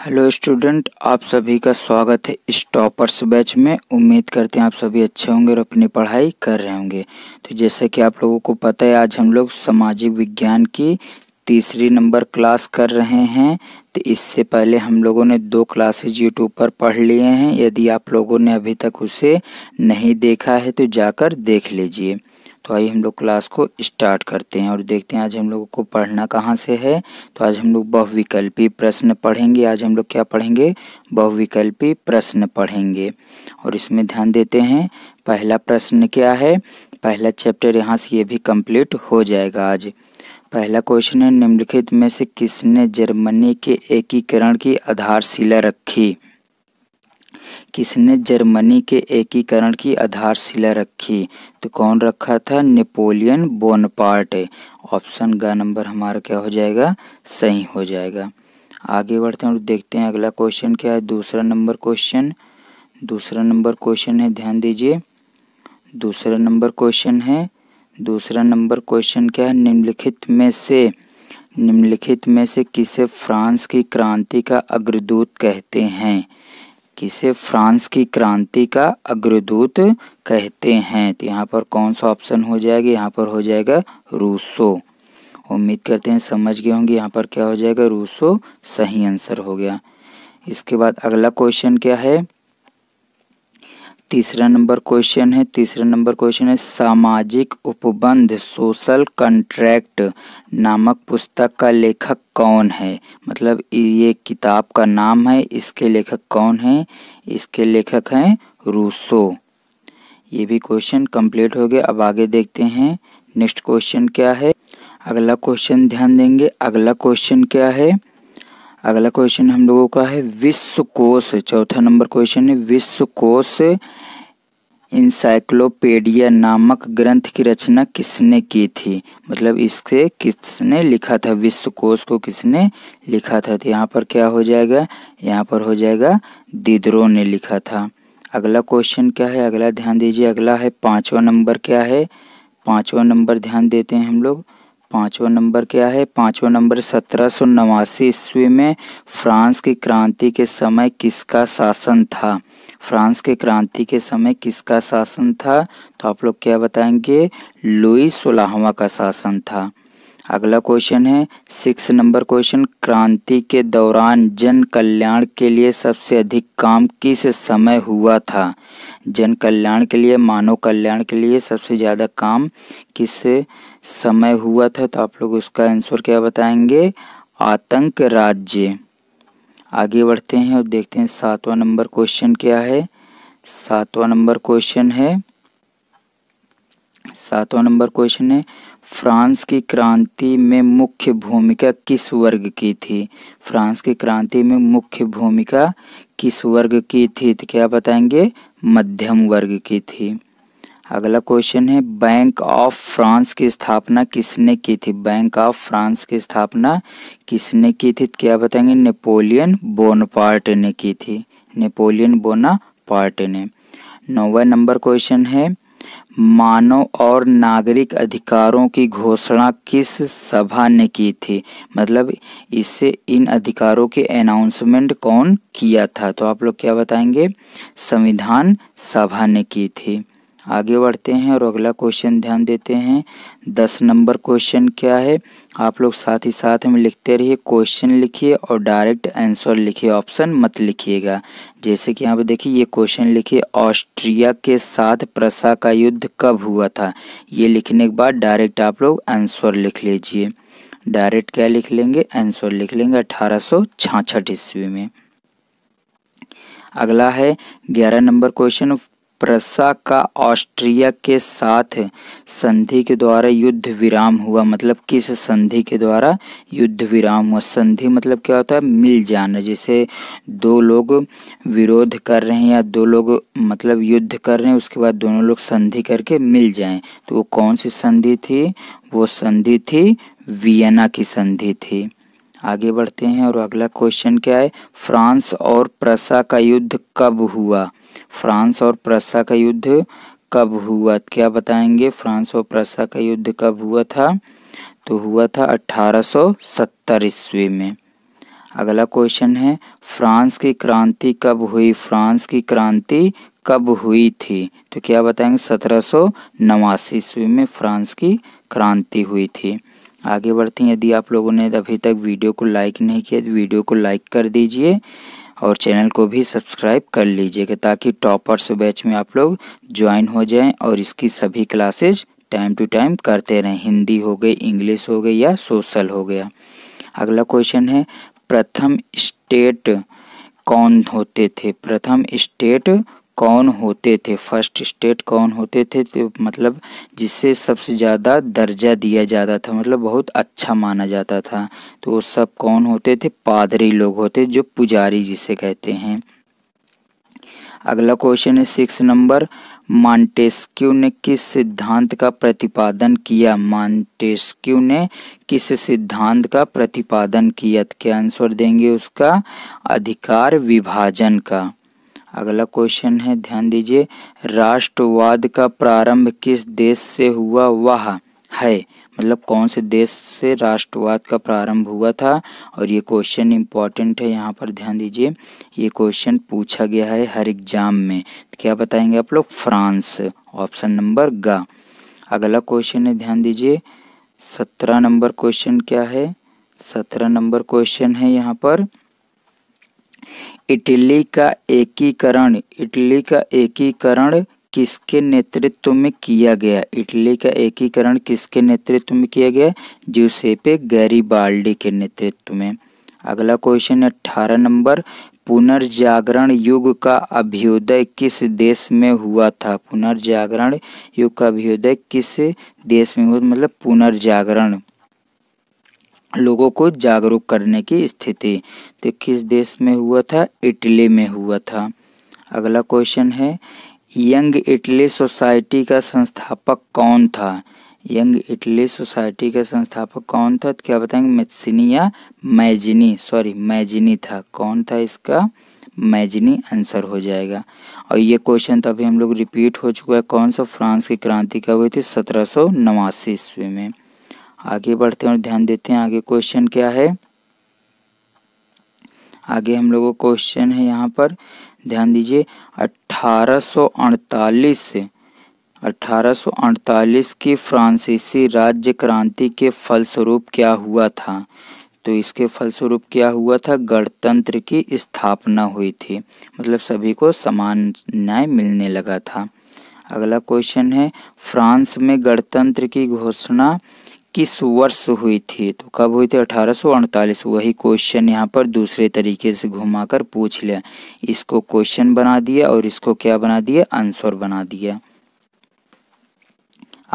hello student आप सभी का स्वागत है स्टॉपर्स बैच में उम्मीद करते हैं आप सभी अच्छे होंगे और अपनी पढ़ाई कर रहे होंगे तो जैसे कि आप लोगों को पता है आज हम लोग सामाजिक विज्ञान की तीसरी नंबर क्लास कर रहे हैं तो इससे पहले हम लोगों ने दो क्लासेज यूट्यूब पर पढ़ लिए हैं यदि आप लोगों ने अभी तक उसे नहीं देखा है तो जाकर देख लीजिए तो आइए हम लोग क्लास को स्टार्ट करते हैं और देखते हैं आज हम लोगों को पढ़ना कहाँ से है तो आज हम लोग बहुविकल्पी प्रश्न पढ़ेंगे आज हम लोग क्या पढ़ेंगे बहुविकल्पी प्रश्न पढ़ेंगे और इसमें ध्यान देते हैं पहला प्रश्न क्या है पहला चैप्टर यहाँ से ये भी कंप्लीट हो जाएगा आज पहला क्वेश्चन है निम्नलिखित में से किसने जर्मनी के एकीकरण की आधारशिला रखी किसने जर्मनी के एकीकरण की आधारशिला रखी तो कौन रखा था नेपोलियन बोनपार्ट ऑप्शन का नंबर हमारा क्या हो जाएगा सही हो जाएगा आगे बढ़ते हैं और देखते हैं अगला क्वेश्चन क्या है दूसरा नंबर क्वेश्चन दूसरा नंबर क्वेश्चन है ध्यान दीजिए दूसरा नंबर क्वेश्चन है दूसरा नंबर क्वेश्चन क्या है निम्नलिखित में से निम्नलिखित में से किसे फ्रांस की क्रांति का अग्रदूत कहते हैं किसे फ्रांस की क्रांति का अग्रदूत कहते हैं तो यहाँ पर कौन सा ऑप्शन हो जाएगा यहाँ पर हो जाएगा रूसो उम्मीद करते हैं समझ गए होंगे यहाँ पर क्या हो जाएगा रूसो सही आंसर हो गया इसके बाद अगला क्वेश्चन क्या है तीसरा नंबर क्वेश्चन है तीसरा नंबर क्वेश्चन है सामाजिक उपबंध सोशल कंट्रैक्ट नामक पुस्तक का लेखक कौन है मतलब ये किताब का नाम है इसके लेखक कौन है इसके लेखक हैं रूसो ये भी क्वेश्चन कंप्लीट हो गया अब आगे देखते हैं नेक्स्ट क्वेश्चन क्या है अगला क्वेश्चन ध्यान देंगे अगला क्वेश्चन क्या है अगला क्वेश्चन हम लोगों का है विश्व कोश चौथा नंबर क्वेश्चन है विश्व कोश इंसाइक्लोपीडिया नामक ग्रंथ की रचना किसने की थी मतलब इससे किसने लिखा था विश्व कोश को किसने लिखा था तो यहाँ पर क्या हो जाएगा यहाँ पर हो जाएगा दिद्रो ने लिखा था अगला क्वेश्चन क्या है अगला ध्यान दीजिए अगला है पांचवा नंबर क्या है पांचवा नंबर ध्यान देते हैं हम लोग पाँचवा नंबर क्या है पांचवा नंबर सत्रह सौ नवासी ईस्वी में फ्रांस की क्रांति के समय किसका शासन था फ्रांस के क्रांति के समय किसका शासन था तो आप लोग क्या बताएंगे लुई सोलाहवा का शासन था अगला क्वेश्चन है सिक्स नंबर क्वेश्चन क्रांति के दौरान जन कल्याण के लिए सबसे अधिक काम किस समय हुआ था जन कल्याण के लिए मानव कल्याण के लिए सबसे ज़्यादा काम किस समय हुआ था तो आप लोग उसका आंसर क्या बताएंगे आतंक राज्य आगे बढ़ते हैं और देखते हैं सातवां नंबर क्वेश्चन क्या है सातवां नंबर क्वेश्चन है सातवां नंबर क्वेश्चन है फ्रांस की क्रांति में मुख्य भूमिका किस वर्ग की थी फ्रांस की क्रांति में मुख्य भूमिका किस वर्ग की थी तो क्या बताएंगे मध्यम वर्ग की थी अगला क्वेश्चन है बैंक ऑफ फ्रांस की स्थापना किसने की थी बैंक ऑफ फ्रांस की स्थापना किसने की थी तो क्या बताएंगे नेपोलियन बोनापार्ट ने की थी नेपोलियन बोनापार्ट ने नौवा नंबर क्वेश्चन है मानव और नागरिक अधिकारों की घोषणा किस सभा ने की थी मतलब इससे इन अधिकारों के अनाउंसमेंट कौन किया था तो आप लोग क्या बताएंगे संविधान सभा ने की थी आगे बढ़ते हैं और अगला क्वेश्चन ध्यान देते हैं दस नंबर क्वेश्चन क्या है आप लोग साथ ही साथ में लिखते रहिए क्वेश्चन लिखिए और डायरेक्ट आंसर लिखिए ऑप्शन मत लिखिएगा जैसे कि यहाँ पे देखिए ये क्वेश्चन लिखिए ऑस्ट्रिया के साथ प्रसा का युद्ध कब हुआ था ये लिखने के बाद डायरेक्ट आप लोग आंसर लिख लीजिए डायरेक्ट क्या लिख लेंगे आंसर लिख लेंगे अठारह सौ ईस्वी में अगला है ग्यारह नंबर क्वेश्चन प्रसा का ऑस्ट्रिया के साथ संधि के द्वारा युद्ध विराम हुआ मतलब किस संधि के द्वारा युद्ध विराम हुआ संधि मतलब क्या होता है मिल जाना जैसे दो लोग विरोध कर रहे हैं या दो लोग मतलब युद्ध कर रहे हैं उसके बाद दोनों लोग संधि करके मिल जाएं तो वो कौन सी संधि थी वो संधि थी वियना की संधि थी आगे बढ़ते हैं और अगला क्वेश्चन क्या है फ्रांस और प्रसा का युद्ध कब हुआ फ्रांस और प्रसा का युद्ध कब हुआ क्या बताएंगे फ्रांस और प्रसा का युद्ध कब हुआ था तो हुआ था 1870 ईस्वी में अगला क्वेश्चन है फ्रांस की क्रांति कब हुई फ्रांस की क्रांति कब हुई थी तो क्या बताएंगे सत्रह सौ नवासी ईस्वी में फ्रांस की क्रांति हुई थी आगे बढ़ते हैं यदि आप लोगों ने अभी तक वीडियो को लाइक नहीं किया तो वीडियो को लाइक कर दीजिए और चैनल को भी सब्सक्राइब कर लीजिएगा ताकि टॉपर्स बैच में आप लोग ज्वाइन हो जाएं और इसकी सभी क्लासेज टाइम टू टाइम करते रहें हिंदी हो गई इंग्लिश हो गई या सोशल हो गया अगला क्वेश्चन है प्रथम स्टेट कौन होते थे प्रथम स्टेट कौन होते थे फर्स्ट स्टेट कौन होते थे तो मतलब जिससे सबसे ज़्यादा दर्जा दिया जाता था मतलब बहुत अच्छा माना जाता था तो वो सब कौन होते थे पादरी लोग होते जो पुजारी जिसे कहते हैं अगला क्वेश्चन है सिक्स नंबर मॉन्टेस्क्यू ने किस सिद्धांत का प्रतिपादन किया मॉन्टेस्क्यू ने किस सिद्धांत का प्रतिपादन किया तो क्या आंसर देंगे उसका अधिकार विभाजन का अगला क्वेश्चन है ध्यान दीजिए राष्ट्रवाद का प्रारंभ किस देश से हुआ वह है मतलब कौन से देश से राष्ट्रवाद का प्रारंभ हुआ था और ये क्वेश्चन इम्पॉर्टेंट है यहाँ पर ध्यान दीजिए ये क्वेश्चन पूछा गया है हर एग्जाम में तो क्या बताएंगे आप लोग फ्रांस ऑप्शन नंबर ग अगला क्वेश्चन है ध्यान दीजिए सत्रह नंबर क्वेश्चन क्या है सत्रह नंबर क्वेश्चन है यहाँ पर इटली का एकीकरण इटली का एकीकरण किसके नेतृत्व में किया गया इटली का एकीकरण किसके नेतृत्व में किया गया गैरी गैरीबाल्डी के नेतृत्व में अगला क्वेश्चन है अठारह नंबर पुनर्जागरण युग का अभ्युदय किस देश में हुआ था पुनर्जागरण युग का अभ्युदय किस देश में हुआ मतलब पुनर्जागरण लोगों को जागरूक करने की स्थिति तो किस देश में हुआ था इटली में हुआ था अगला क्वेश्चन है यंग इटली सोसाइटी का संस्थापक कौन था यंग इटली सोसाइटी का संस्थापक कौन था तो क्या बताएंगे मेथसिनी या मैजिनी सॉरी मैजिनी था कौन था इसका मैजिनी आंसर हो जाएगा और ये क्वेश्चन तो अभी हम लोग रिपीट हो चुका है कौन सा फ्रांस की क्रांति कब हुई थी सत्रह सौ नवासी ईस्वी में आगे बढ़ते हैं और ध्यान देते हैं आगे क्वेश्चन क्या है आगे हम लोगों को क्वेश्चन है यहाँ पर ध्यान दीजिए 1848 1848 की फ्रांसीसी राज्य क्रांति के फलस्वरूप क्या हुआ था तो इसके फलस्वरूप क्या हुआ था गणतंत्र की स्थापना हुई थी मतलब सभी को समान न्याय मिलने लगा था अगला क्वेश्चन है फ्रांस में गणतंत्र की घोषणा किस वर्ष हुई थी तो कब हुई थी अठारह वही क्वेश्चन यहाँ पर दूसरे तरीके से घुमाकर पूछ लिया इसको क्वेश्चन बना दिया और इसको क्या बना दिया आंसर बना दिया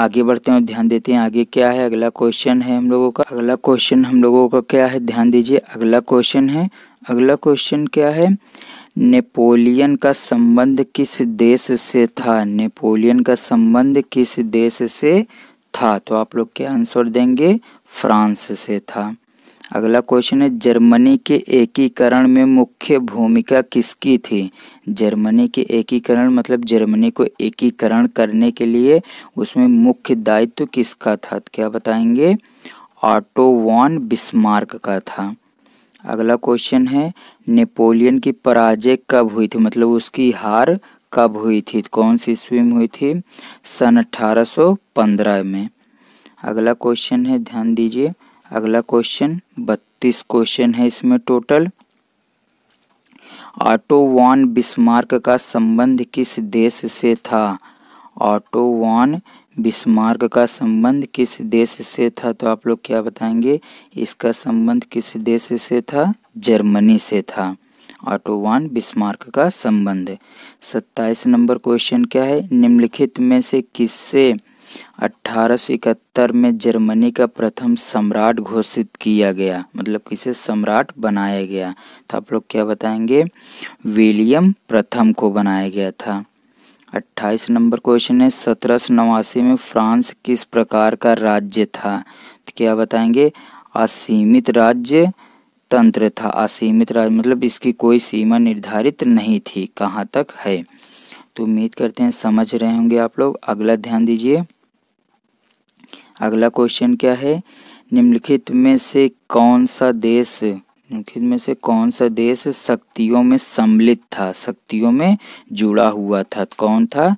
आगे बढ़ते हैं और ध्यान देते हैं आगे क्या है अगला क्वेश्चन है हम लोगों का अगला क्वेश्चन हम लोगों का क्या है ध्यान दीजिए अगला क्वेश्चन है अगला क्वेश्चन क्या है नेपोलियन का संबंध किस देश से था नेपोलियन का संबंध किस देश से था तो आप लोग के आंसर देंगे फ्रांस से था अगला क्वेश्चन है जर्मनी के एकीकरण में मुख्य भूमिका किसकी थी जर्मनी के एकीकरण मतलब जर्मनी को एकीकरण करने के लिए उसमें मुख्य दायित्व किसका था तो क्या बताएंगे ऑटो वॉन बिस्मार्क का था अगला क्वेश्चन है नेपोलियन की पराजय कब हुई थी मतलब उसकी हार कब हुई थी कौन सी ईस्वी में हुई थी सन 1815 में अगला क्वेश्चन है ध्यान दीजिए अगला क्वेश्चन बत्तीस क्वेश्चन है इसमें टोटल ऑटो वॉन बिस्मार्क का संबंध किस देश से था ऑटो वॉन बिस्मार्क का संबंध किस देश से था तो आप लोग क्या बताएंगे इसका संबंध किस देश से था जर्मनी से था ऑटो वान बिस्मार्क का संबंध सत्ताईस नंबर क्वेश्चन क्या है निम्नलिखित में से किससे अठारह में जर्मनी का प्रथम सम्राट घोषित किया गया मतलब किसे सम्राट बनाया गया तो आप लोग क्या बताएंगे विलियम प्रथम को बनाया गया था 28 नंबर क्वेश्चन है सत्रह नवासी में फ्रांस किस प्रकार का राज्य था तो क्या बताएंगे असीमित राज्य तंत्र था असीमित राज मतलब इसकी कोई सीमा निर्धारित नहीं थी कहाँ तक है तो उम्मीद करते हैं समझ रहे होंगे आप लोग अगला ध्यान दीजिए अगला क्वेश्चन क्या है निम्नलिखित में से कौन सा देश निम्नलिखित में से कौन सा देश शक्तियों में सम्मिलित था शक्तियों में जुड़ा हुआ था कौन था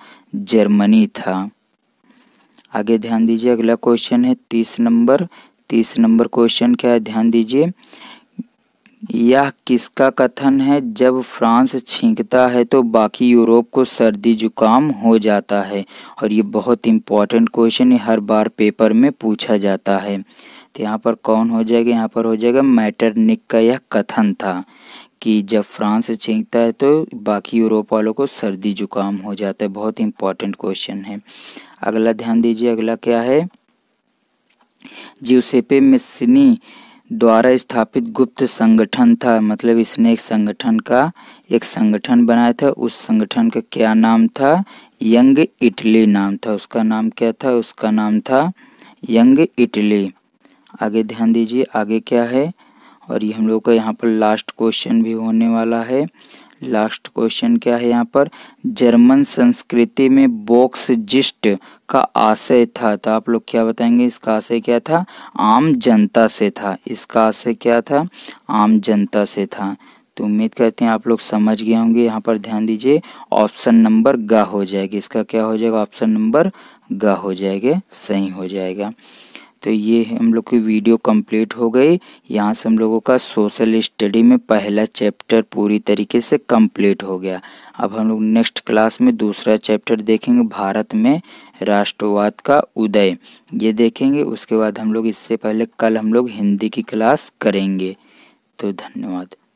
जर्मनी था आगे ध्यान दीजिए अगला क्वेश्चन है तीस नंबर तीस नंबर क्वेश्चन क्या है ध्यान दीजिए यह किसका कथन है जब फ्रांस छींकता है तो बाकी यूरोप को सर्दी जुकाम हो जाता है और ये बहुत इंपॉर्टेंट क्वेश्चन हर बार पेपर में पूछा जाता है तो यहाँ पर कौन हो जाएगा यहाँ पर हो जाएगा मैटरनिक का यह कथन था कि जब फ्रांस छींकता है तो बाकी यूरोप वालों को सर्दी जुकाम हो जाता है बहुत इंपॉर्टेंट क्वेश्चन है अगला ध्यान दीजिए अगला क्या है जीवसेपे मिस्नी द्वारा स्थापित गुप्त संगठन था मतलब इसने एक संगठन का एक संगठन बनाया था उस संगठन का क्या नाम था यंग इटली नाम था उसका नाम क्या था उसका नाम था यंग इटली आगे ध्यान दीजिए आगे क्या है और ये हम लोग का यहाँ पर लास्ट क्वेश्चन भी होने वाला है लास्ट क्वेश्चन क्या है यहाँ पर जर्मन संस्कृति में बॉक्स जिस्ट का आशय था तो आप लोग क्या बताएंगे इसका आशय क्या था आम जनता से था इसका आशय क्या था आम जनता से था तो उम्मीद करते हैं आप लोग समझ गए होंगे यहाँ पर ध्यान दीजिए ऑप्शन नंबर ग हो जाएगी इसका क्या हो जाएगा ऑप्शन नंबर ग हो जाएगा सही हो जाएगा तो ये हम लोग की वीडियो कंप्लीट हो गई यहाँ से हम लोगों का सोशल स्टडी में पहला चैप्टर पूरी तरीके से कंप्लीट हो गया अब हम लोग नेक्स्ट क्लास में दूसरा चैप्टर देखेंगे भारत में राष्ट्रवाद का उदय ये देखेंगे उसके बाद हम लोग इससे पहले कल हम लोग हिंदी की क्लास करेंगे तो धन्यवाद